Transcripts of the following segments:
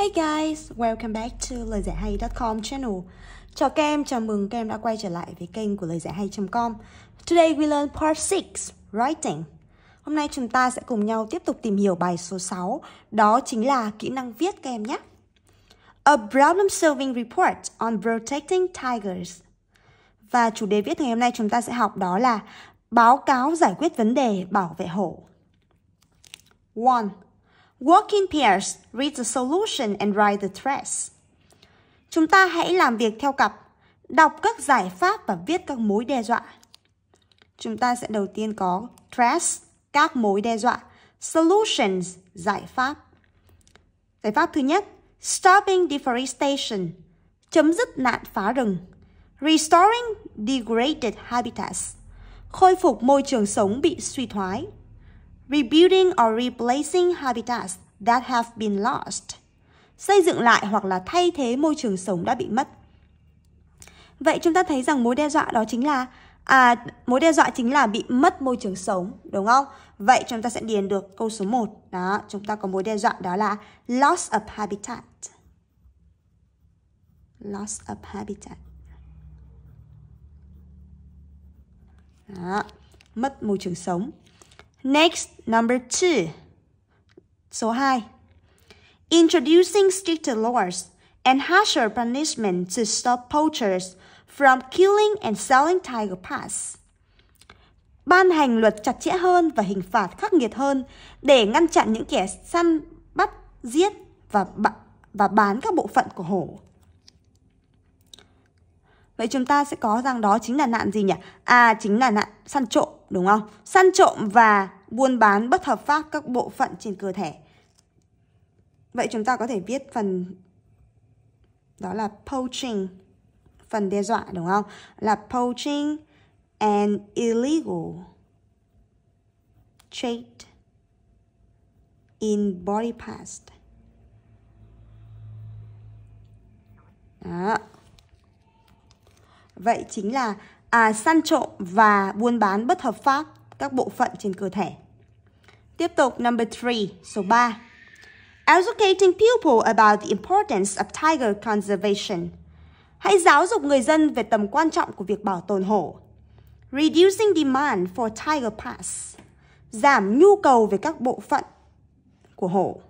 Hey guys, welcome back to lời giải hay.com channel. Chào các em, chào mừng các em đã quay trở lại với kênh của lời giải hay.com. Today we learn part 6, writing. Hôm nay chúng ta sẽ cùng nhau tiếp tục tìm hiểu bài số 6, đó chính là kỹ năng viết các em nhé. A problem solving report on protecting tigers. Và chủ đề viết ngày hôm nay chúng ta sẽ học đó là báo cáo giải quyết vấn đề bảo vệ hổ. 1. Work in pairs, read the solution and write the threats. Chúng ta hãy làm việc theo cặp, đọc các giải pháp và viết các mối đe dọa. Chúng ta sẽ đầu tiên có threats, các mối đe dọa, solutions, giải pháp. Giải pháp thứ nhất, stopping deforestation, chấm dứt nạn phá rừng, restoring degraded habitats, khôi phục môi trường sống bị suy thoái, rebuilding or replacing habitats that have been lost, xây dựng lại hoặc là thay thế môi trường sống đã bị mất. Vậy chúng ta thấy rằng mối đe dọa đó chính là à, mối đe dọa chính là bị mất môi trường sống, đúng không? Vậy chúng ta sẽ điền được câu số 1. Đó, chúng ta có mối đe dọa đó là loss of habitat. Loss of habitat. Đó, mất môi trường sống. Next, number two. Số 2. Introducing stricter laws and harsher punishment to stop poachers from killing and selling tiger pass. Ban hành luật chặt chẽ hơn và hình phạt khắc nghiệt hơn để ngăn chặn những kẻ săn, bắt, giết và và bán các bộ phận của hổ. Vậy chúng ta sẽ có rằng đó chính là nạn gì nhỉ? À, chính là nạn săn trộm đúng không? Săn trộm và buôn bán bất hợp pháp các bộ phận trên cơ thể. Vậy chúng ta có thể viết phần đó là poaching, phần đe dọa đúng không? Là poaching and illegal trade in body parts. Đó. Vậy chính là à, săn trộm và buôn bán bất hợp pháp các bộ phận trên cơ thể. Tiếp tục number 3, số 3. Educating people about the importance of tiger conservation. Hãy giáo dục người dân về tầm quan trọng của việc bảo tồn hổ. Reducing demand for tiger parts. Giảm nhu cầu về các bộ phận của hổ.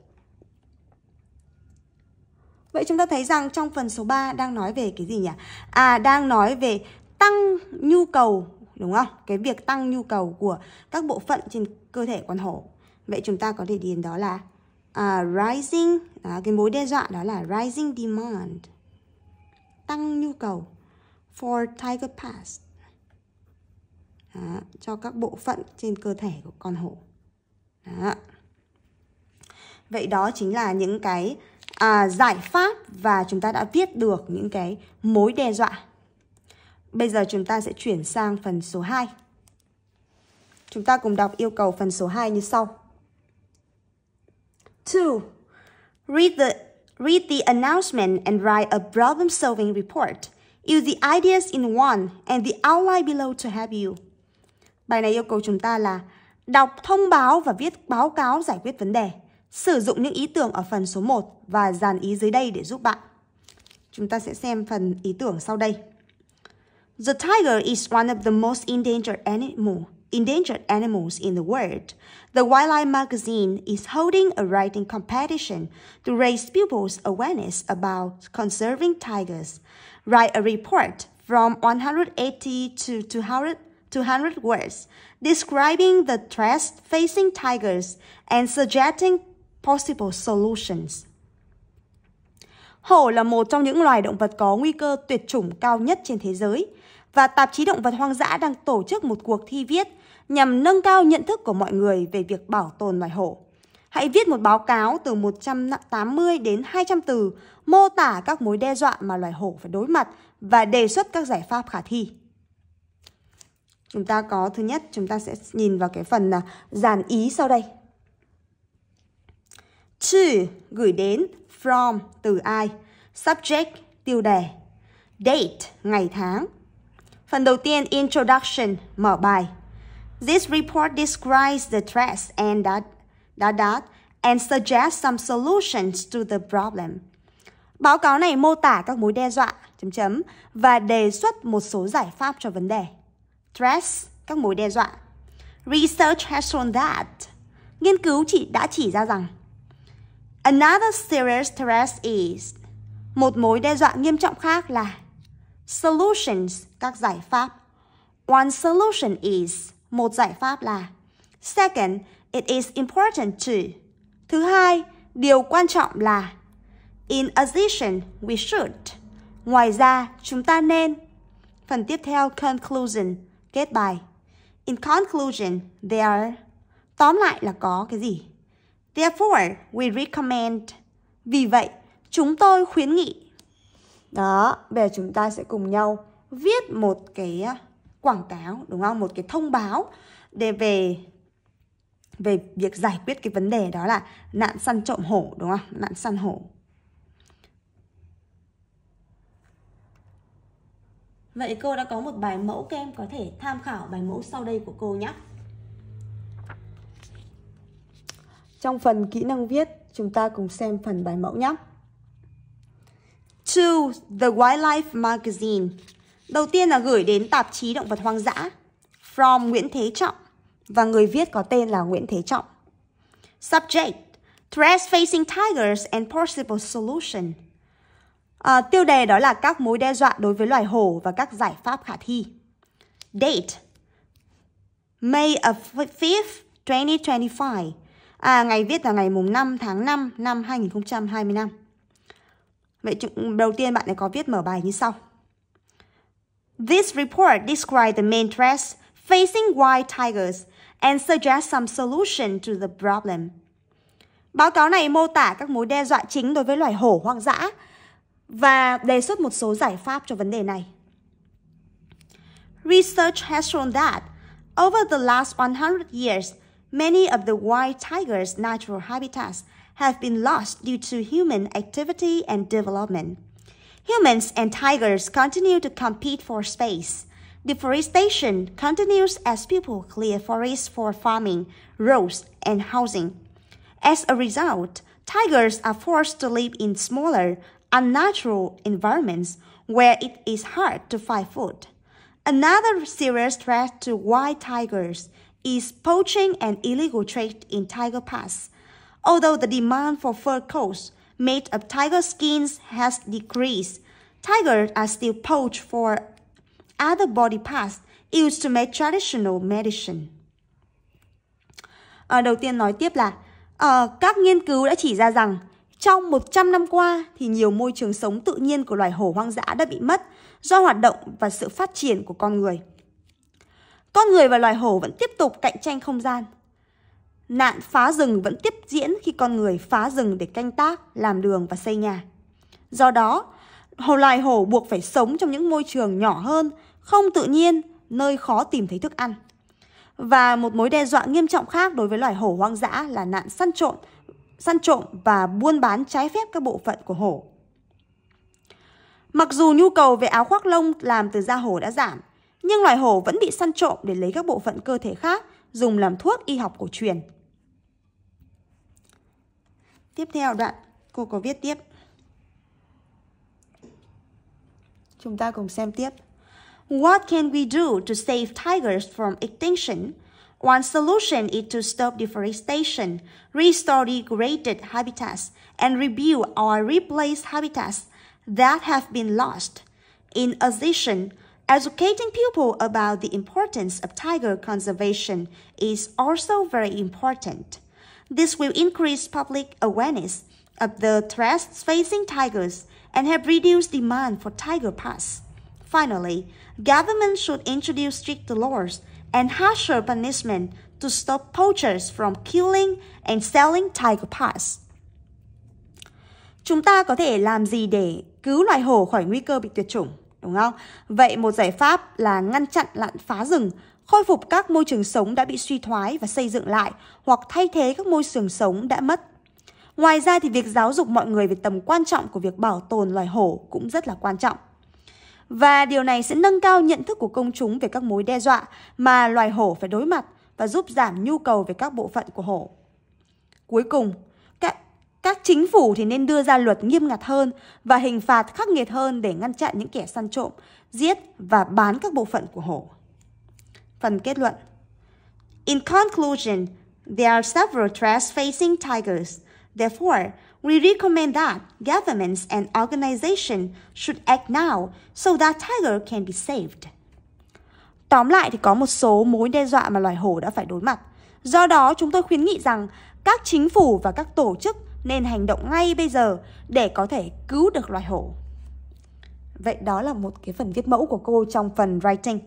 Vậy chúng ta thấy rằng trong phần số 3 đang nói về cái gì nhỉ? À, đang nói về tăng nhu cầu đúng không? Cái việc tăng nhu cầu của các bộ phận trên cơ thể con hổ. Vậy chúng ta có thể điền đó là uh, rising, đó, cái mối đe dọa đó là rising demand. Tăng nhu cầu for tiger pass. Đó, cho các bộ phận trên cơ thể của con hổ. Đó. Vậy đó chính là những cái à, giải pháp và chúng ta đã viết được những cái mối đe dọa Bây giờ chúng ta sẽ chuyển sang phần số 2. Chúng ta cùng đọc yêu cầu phần số 2 như sau. 2. Read the read the announcement and write a problem solving report. Use the ideas in one and the outline below to help you. Bài này yêu cầu chúng ta là đọc thông báo và viết báo cáo giải quyết vấn đề. Sử dụng những ý tưởng ở phần số 1 và dàn ý dưới đây để giúp bạn. Chúng ta sẽ xem phần ý tưởng sau đây. The tiger is one of the most endangered animal, endangered animals in the world. The Wildlife magazine is holding a writing competition to raise people's awareness about conserving tigers. Write a report from 180 to 200, 200 words describing the threats facing tigers and suggesting possible solutions. Hổ là một trong những loài động vật có nguy cơ tuyệt chủng cao nhất trên thế giới – và tạp chí Động vật hoang dã đang tổ chức một cuộc thi viết nhằm nâng cao nhận thức của mọi người về việc bảo tồn loài hổ. Hãy viết một báo cáo từ 180 đến 200 từ mô tả các mối đe dọa mà loài hổ phải đối mặt và đề xuất các giải pháp khả thi. Chúng ta có thứ nhất, chúng ta sẽ nhìn vào cái phần dàn ý sau đây. To gửi đến from từ ai, subject tiêu đề, date ngày tháng, Phần đầu tiên introduction mở bài. This report describes the threats and that dot dot and suggests some solutions to the problem. Báo cáo này mô tả các mối đe dọa chấm chấm và đề xuất một số giải pháp cho vấn đề. Threats, các mối đe dọa. Research has shown that nghiên cứu chỉ đã chỉ ra rằng another serious threat is một mối đe dọa nghiêm trọng khác là solutions các giải pháp. One solution is, một giải pháp là. Second, it is important to. Thứ hai, điều quan trọng là. In addition, we should. Ngoài ra, chúng ta nên. Phần tiếp theo, conclusion, kết bài. In conclusion, there are. Tóm lại là có cái gì? Therefore, we recommend. Vì vậy, chúng tôi khuyến nghị. Đó, bây giờ chúng ta sẽ cùng nhau viết một cái à, quảng cáo đúng không một cái thông báo để về về việc giải quyết cái vấn đề đó là nạn săn trộm hổ đúng không nạn săn hổ Vậy cô đã có một bài mẫu các em có thể tham khảo bài mẫu sau đây của cô nhé. Trong phần kỹ năng viết, chúng ta cùng xem phần bài mẫu nhé. To the Wildlife Magazine Đầu tiên là gửi đến tạp chí động vật hoang dã From Nguyễn Thế Trọng và người viết có tên là Nguyễn Thế Trọng. Subject Threats Facing Tigers and Possible Solution à, Tiêu đề đó là các mối đe dọa đối với loài hổ và các giải pháp khả thi. Date May of 5th, 2025 À, ngày viết là ngày mùng 5 tháng 5 năm 2025. Vậy đầu tiên bạn ấy có viết mở bài như sau. This report described the main threats facing white tigers and suggests some solution to the problem. Báo cáo này mô tả các mối đe dọa chính đối với loài hổ hoang dã và đề xuất một số giải pháp cho vấn đề này. Research has shown that over the last 100 years, many of the white tigers' natural habitats have been lost due to human activity and development. Humans and tigers continue to compete for space. Deforestation continues as people clear forests for farming, roads, and housing. As a result, tigers are forced to live in smaller, unnatural environments where it is hard to find food. Another serious threat to wild tigers is poaching and illegal trade in tiger parts. Although the demand for fur coats made of tiger skins has decreased. Tigers are still poached for other body parts used to make traditional medicine. À, đầu tiên nói tiếp là à, các nghiên cứu đã chỉ ra rằng trong 100 năm qua thì nhiều môi trường sống tự nhiên của loài hổ hoang dã đã bị mất do hoạt động và sự phát triển của con người. Con người và loài hổ vẫn tiếp tục cạnh tranh không gian nạn phá rừng vẫn tiếp diễn khi con người phá rừng để canh tác, làm đường và xây nhà. Do đó, hồ loài hổ buộc phải sống trong những môi trường nhỏ hơn, không tự nhiên, nơi khó tìm thấy thức ăn. Và một mối đe dọa nghiêm trọng khác đối với loài hổ hoang dã là nạn săn trộm, săn trộm và buôn bán trái phép các bộ phận của hổ. Mặc dù nhu cầu về áo khoác lông làm từ da hổ đã giảm, nhưng loài hổ vẫn bị săn trộm để lấy các bộ phận cơ thể khác dùng làm thuốc y học cổ truyền. tiếp theo đoạn cô có viết tiếp chúng ta cùng xem tiếp What can we do to save tigers from extinction? One solution is to stop deforestation, restore degraded habitats, and rebuild or replace habitats that have been lost. In addition, educating people about the importance of tiger conservation is also very important. This will increase public awareness of the threats facing tigers and help reduce demand for tiger pass. Finally, government should introduce stricter laws and harsher punishment to stop poachers from killing and selling tiger pass. Chúng ta có thể làm gì để cứu loài hổ khỏi nguy cơ bị tuyệt chủng, đúng không? Vậy một giải pháp là ngăn chặn lặn phá rừng khôi phục các môi trường sống đã bị suy thoái và xây dựng lại hoặc thay thế các môi trường sống đã mất. Ngoài ra thì việc giáo dục mọi người về tầm quan trọng của việc bảo tồn loài hổ cũng rất là quan trọng. Và điều này sẽ nâng cao nhận thức của công chúng về các mối đe dọa mà loài hổ phải đối mặt và giúp giảm nhu cầu về các bộ phận của hổ. Cuối cùng, các, các chính phủ thì nên đưa ra luật nghiêm ngặt hơn và hình phạt khắc nghiệt hơn để ngăn chặn những kẻ săn trộm, giết và bán các bộ phận của hổ. Phần kết luận In conclusion, there are several threats facing tigers. Therefore, we recommend that governments and organizations should act now so that tiger can be saved. Tóm lại thì có một số mối đe dọa mà loài hổ đã phải đối mặt. Do đó, chúng tôi khuyến nghị rằng các chính phủ và các tổ chức nên hành động ngay bây giờ để có thể cứu được loài hổ. Vậy đó là một cái phần viết mẫu của cô trong phần writing.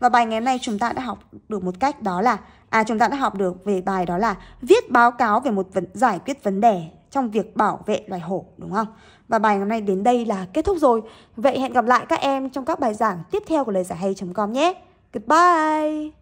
Và bài ngày hôm nay chúng ta đã học được một cách đó là À chúng ta đã học được về bài đó là Viết báo cáo về một vấn, giải quyết vấn đề trong việc bảo vệ loài hổ đúng không? Và bài ngày hôm nay đến đây là kết thúc rồi. Vậy hẹn gặp lại các em trong các bài giảng tiếp theo của lời giải hay.com nhé. Goodbye!